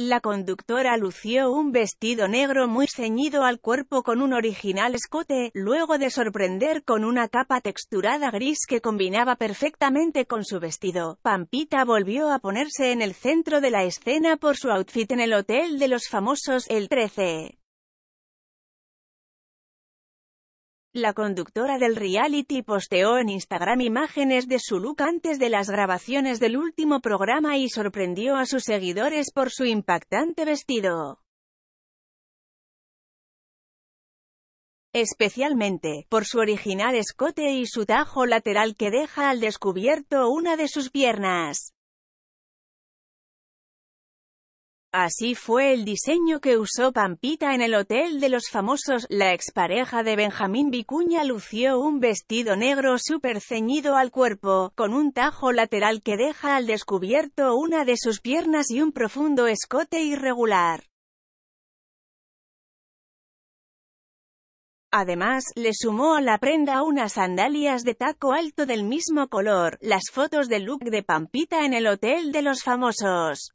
La conductora lució un vestido negro muy ceñido al cuerpo con un original escote, luego de sorprender con una capa texturada gris que combinaba perfectamente con su vestido. Pampita volvió a ponerse en el centro de la escena por su outfit en el Hotel de los Famosos el 13. La conductora del reality posteó en Instagram imágenes de su look antes de las grabaciones del último programa y sorprendió a sus seguidores por su impactante vestido. especialmente, por su original escote y su tajo lateral que deja al descubierto una de sus piernas. Así fue el diseño que usó Pampita en el Hotel de los Famosos. La expareja de Benjamín Vicuña lució un vestido negro súper ceñido al cuerpo, con un tajo lateral que deja al descubierto una de sus piernas y un profundo escote irregular. Además, le sumó a la prenda unas sandalias de taco alto del mismo color. Las fotos del look de Pampita en el Hotel de los Famosos.